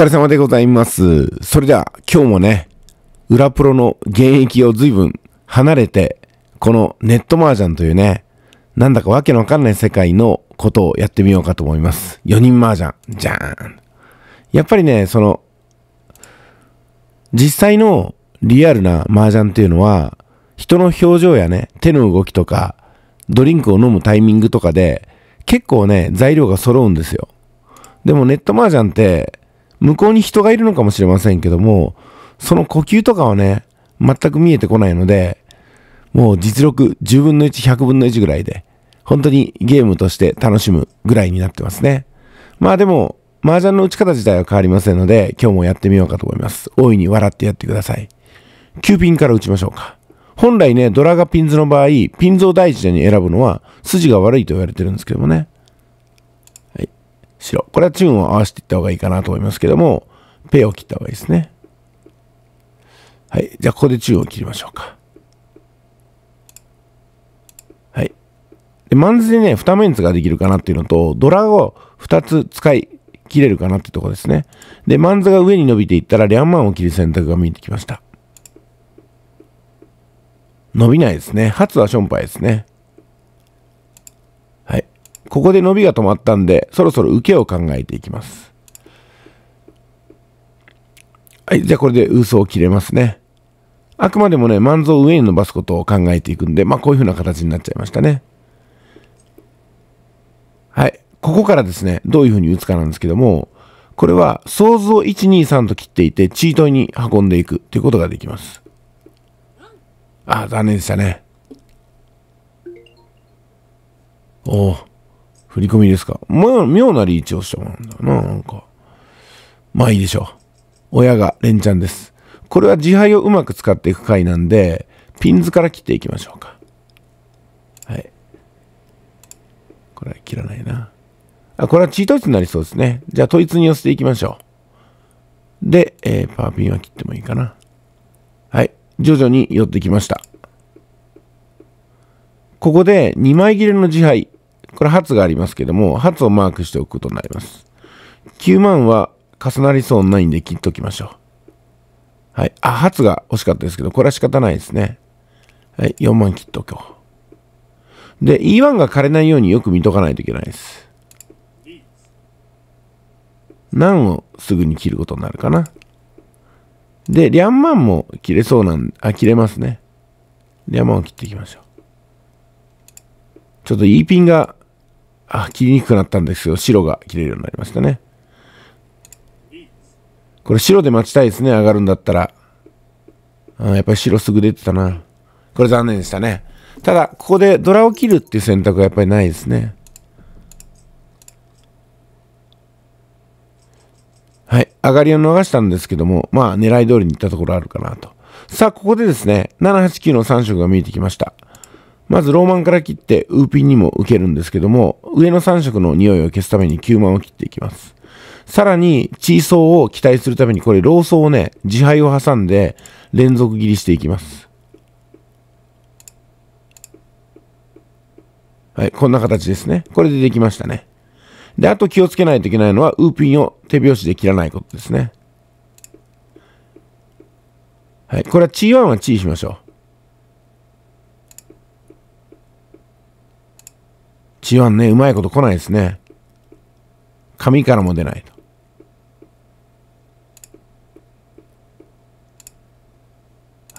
疲れ様でございます。それでは今日もね、裏プロの現役を随分離れて、このネットマージャンというね、なんだかわけのわかんない世界のことをやってみようかと思います。4人マージャン。じゃーん。やっぱりね、その、実際のリアルな麻雀っていうのは、人の表情やね、手の動きとか、ドリンクを飲むタイミングとかで、結構ね、材料が揃うんですよ。でもネット麻雀って、向こうに人がいるのかもしれませんけども、その呼吸とかはね、全く見えてこないので、もう実力10分の1、100分の1ぐらいで、本当にゲームとして楽しむぐらいになってますね。まあでも、麻雀の打ち方自体は変わりませんので、今日もやってみようかと思います。大いに笑ってやってください。9ピンから打ちましょうか。本来ね、ドラがピンズの場合、ピンズを第一に選ぶのは筋が悪いと言われてるんですけどもね。白。これはチューンを合わせていった方がいいかなと思いますけども、ペを切った方がいいですね。はい。じゃあ、ここでチューンを切りましょうか。はい。で、マンズでね、2メンツができるかなっていうのと、ドラを2つ使い切れるかなっていうとこですね。で、マンズが上に伸びていったら、リャンマンを切る選択が見えてきました。伸びないですね。初はションパイですね。ここで伸びが止まったんで、そろそろ受けを考えていきます。はい、じゃあこれで嘘を切れますね。あくまでもね、満足を上に伸ばすことを考えていくんで、まあこういう風な形になっちゃいましたね。はい、ここからですね、どういう風に打つかなんですけども、これは想像123と切っていて、チートに運んでいくということができます。あ、残念でしたね。おお。振り込みですか。まあ、妙なリーチをしたもんだな、なんか。まあいいでしょう。親が連チャンです。これは自敗をうまく使っていく回なんで、ピンズから切っていきましょうか。はい。これは切らないな。あ、これはチートイツになりそうですね。じゃあ、トイツに寄せていきましょう。で、えー、パーピンは切ってもいいかな。はい。徐々に寄ってきました。ここで2枚切れの自敗。これ、発がありますけども、発をマークしておくことになります。9万は重なりそうないんで切っときましょう。はい。あ、発が惜しかったですけど、これは仕方ないですね。はい。4万切っとこう。で、E1 が枯れないようによく見とかないといけないです。何をすぐに切ることになるかな。で、リャンマンも切れそうなん、あ、切れますね。リャンマンを切っていきましょう。ちょっと E ピンがあ、切りにくくなったんですけど、白が切れるようになりましたね。これ白で待ちたいですね、上がるんだったら。あやっぱり白すぐ出てたな。これ残念でしたね。ただ、ここでドラを切るっていう選択はやっぱりないですね。はい。上がりを逃したんですけども、まあ、狙い通りにいったところあるかなと。さあ、ここでですね、789の3色が見えてきました。まずローマンから切ってウーピンにも受けるんですけども、上の3色の匂いを消すために9万を切っていきます。さらに、チーソーを期待するために、これ、ローソーをね、自敗を挟んで、連続切りしていきます。はい、こんな形ですね。これでできましたね。で、あと気をつけないといけないのは、ウーピンを手拍子で切らないことですね。はい、これはチーワンはーしましょう。チワね、うまいこと来ないですね。紙からも出ないと。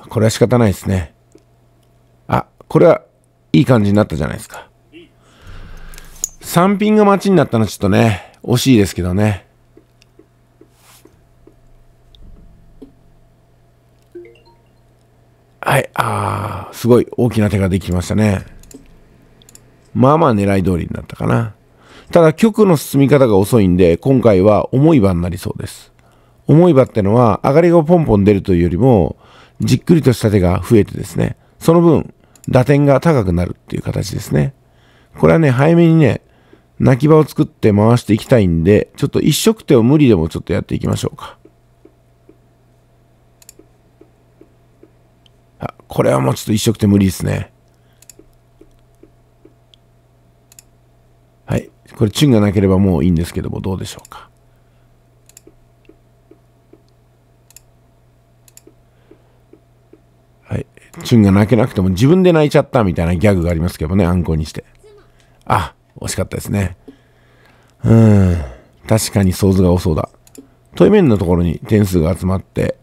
これは仕方ないですね。あ、これはいい感じになったじゃないですか。3品が待ちになったのはちょっとね、惜しいですけどね。はい、あー、すごい大きな手ができましたね。まあまあ狙い通りになったかな。ただ曲の進み方が遅いんで、今回は重い場になりそうです。重い場ってのは、上がりがポンポン出るというよりも、じっくりとした手が増えてですね、その分、打点が高くなるっていう形ですね。これはね、早めにね、泣き場を作って回していきたいんで、ちょっと一色手を無理でもちょっとやっていきましょうか。あ、これはもうちょっと一色手無理ですね。これチュンがなければもういいんですけどもどうでしょうかはいチュンが泣けなくても自分で泣いちゃったみたいなギャグがありますけどねあんこにしてあ惜しかったですねうん確かに想像が多そうだ問い面のところに点数が集まって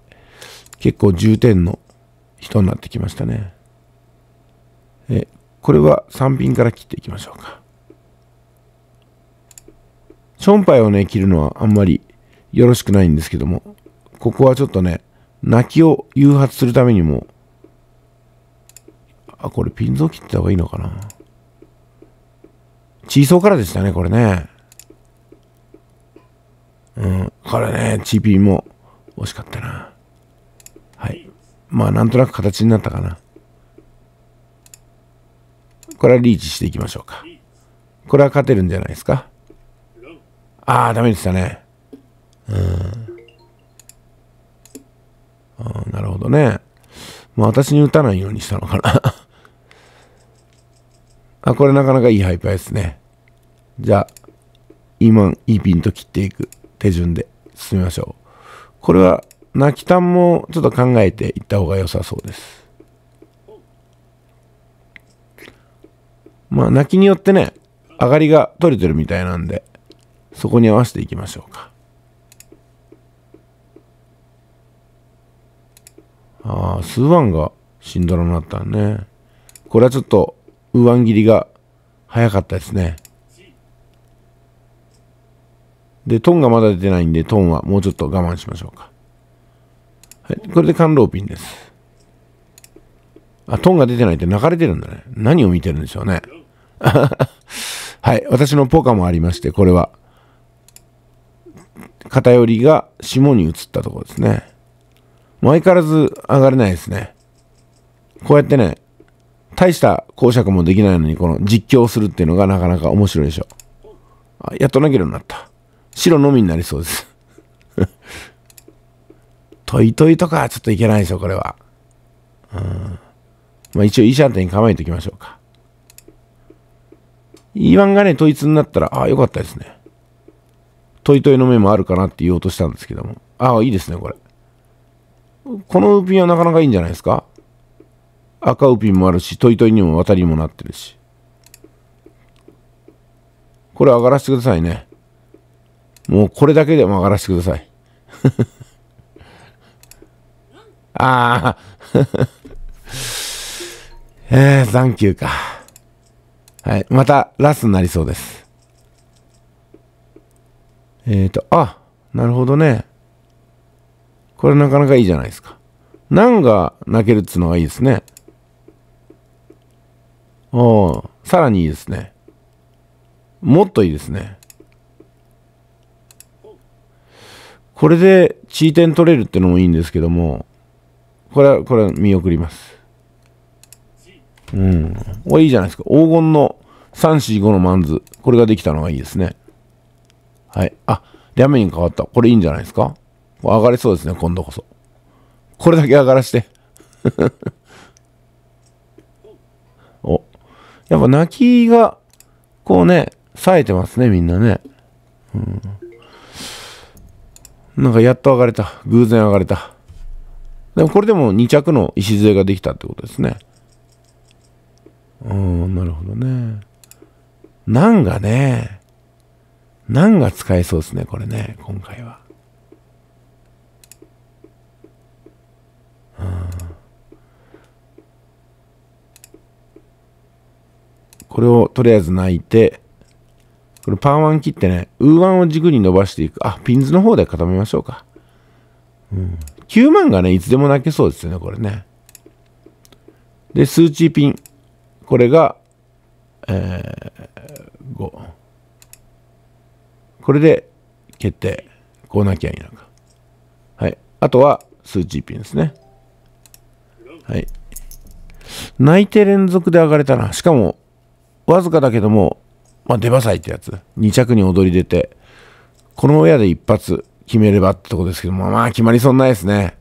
結構重点の人になってきましたねえこれは3品から切っていきましょうかソンパイをね、切るのはあんまりよろしくないんですけども、ここはちょっとね、泣きを誘発するためにも、あ、これピンズを切った方がいいのかな。チーソーからでしたね、これね。うん、これね、チーピーも惜しかったな。はい。まあ、なんとなく形になったかな。これはリーチしていきましょうか。これは勝てるんじゃないですか。ああ、ダメでしたね。うん。なるほどね。まあ私に打たないようにしたのかな あ、これなかなかいいハイパーですね。じゃあ、今、いいピンと切っていく手順で進みましょう。これは、泣きたんもちょっと考えていった方が良さそうです。まあ、泣きによってね、上がりが取れてるみたいなんで、そこに合わせていきましょうか。ああ、ワンがシンドラになったね。これはちょっと、上切りが早かったですね。で、トンがまだ出てないんで、トンはもうちょっと我慢しましょうか。はい、これでカンローピンです。あ、トンが出てないって泣かれてるんだね。何を見てるんでしょうね。はい、私のポカもありまして、これは。偏りが霜に移ったところですね。もう相変わらず上がれないですね。こうやってね、大した講釈もできないのに、この実況するっていうのがなかなか面白いでしょ。あやっと投げるようになった。白のみになりそうです。トイトイとかちょっといけないでしょ、これは。うん。まあ一応、イシャンテに構えておきましょうか。言わんがね、統一になったら、ああ、よかったですね。トイトイの目もあるかなって言おうとしたんですけども。ああ、いいですね、これ。このウピンはなかなかいいんじゃないですか赤ウピンもあるし、トイトイにも渡りもなってるし。これ上がらせてくださいね。もうこれだけでも上がらせてください。ああ。えー、残休か。はい。また、ラスになりそうです。えっ、ー、と、あ、なるほどね。これなかなかいいじゃないですか。何が泣けるっつうのがいいですね。おさらにいいですね。もっといいですね。これで地位点取れるってのもいいんですけども、これは、これは見送ります。うん。これいいじゃないですか。黄金の3、4、5のマンズ。これができたのがいいですね。はい。あ、ラメに変わった。これいいんじゃないですか上がりそうですね、今度こそ。これだけ上がらして。お。やっぱ泣きが、こうね、冴えてますね、みんなね。うん。なんかやっと上がれた。偶然上がれた。でもこれでも2着の礎ができたってことですね。うん、なるほどね。なんがね、何が使えそうですね、これね、今回は。これをとりあえず泣いて、これパーワン切ってね、ウーワンを軸に伸ばしていく。あ、ピンズの方で固めましょうか。うん。9万がね、いつでも泣けそうですよね、これね。で、数値ピン。これが、えー、5。これで決定。こうなきゃいいのか。はい。あとは数値ピンですね。はい。泣いて連続で上がれたな。しかも、わずかだけども、まあ、出馬祭ってやつ。2着に踊り出て、この親で一発決めればってとこですけども、まあ、決まりそうないですね。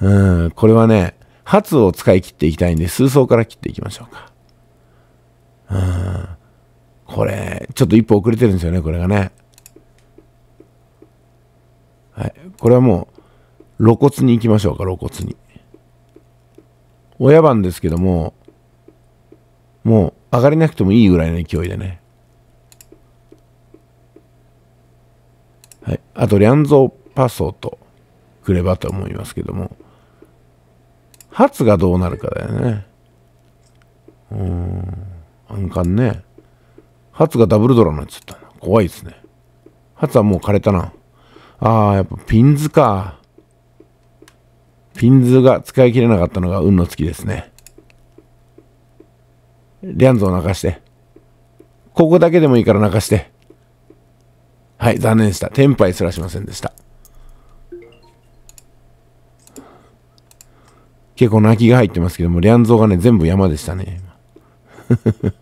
うん、これはね、初を使い切っていきたいんで、数層から切っていきましょうか。うん。これ、ちょっと一歩遅れてるんですよね、これがね。はい、これはもう露骨に行きましょうか露骨に親番ですけどももう上がれなくてもいいぐらいの勢いでねはいあとリャンゾーパソとくればと思いますけども初がどうなるかだよねうん安感ね初がダブルドラになっちゃった怖いですね初はもう枯れたなああ、やっぱピンズか。ピンズが使い切れなかったのが運の月きですね。リャンズを泣かして。ここだけでもいいから泣かして。はい、残念でした。テンパイすらしませんでした。結構泣きが入ってますけども、リャンゾーがね、全部山でしたね。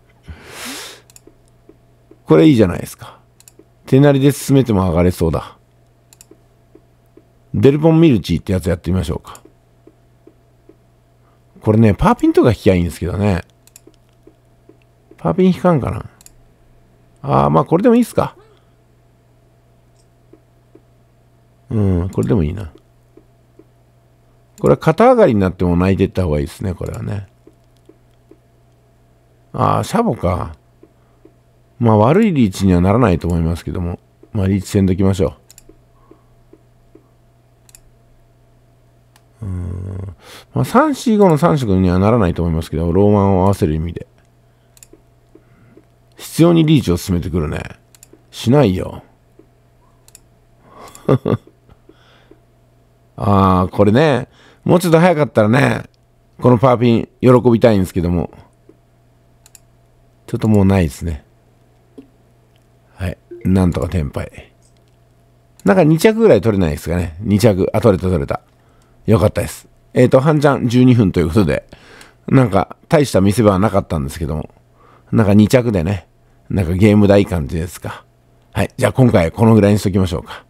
これいいじゃないですか。手なりで進めても上がれそうだ。デルボンミルチってやつやってみましょうか。これね、パーピンとか引きゃいいんですけどね。パーピン引かんかな。ああ、まあこれでもいいっすか。うん、これでもいいな。これは肩上がりになっても泣いてった方がいいですね、これはね。ああ、シャボか。まあ悪いリーチにはならないと思いますけども。まあリーチせんときましょう。まあ、345の3色にはならないと思いますけど、ローマンを合わせる意味で。必要にリーチを進めてくるね。しないよ。ああ、これね、もうちょっと早かったらね、このパーピン喜びたいんですけども。ちょっともうないですね。はい。なんとか天敗。なんか2着ぐらい取れないですかね。2着。あ、取れた取れた。よかったです。えっ、ー、と、半ジャン12分ということで、なんか、大した見せ場はなかったんですけども、なんか2着でね、なんかゲーム代感じですか。はい。じゃあ今回このぐらいにしときましょうか。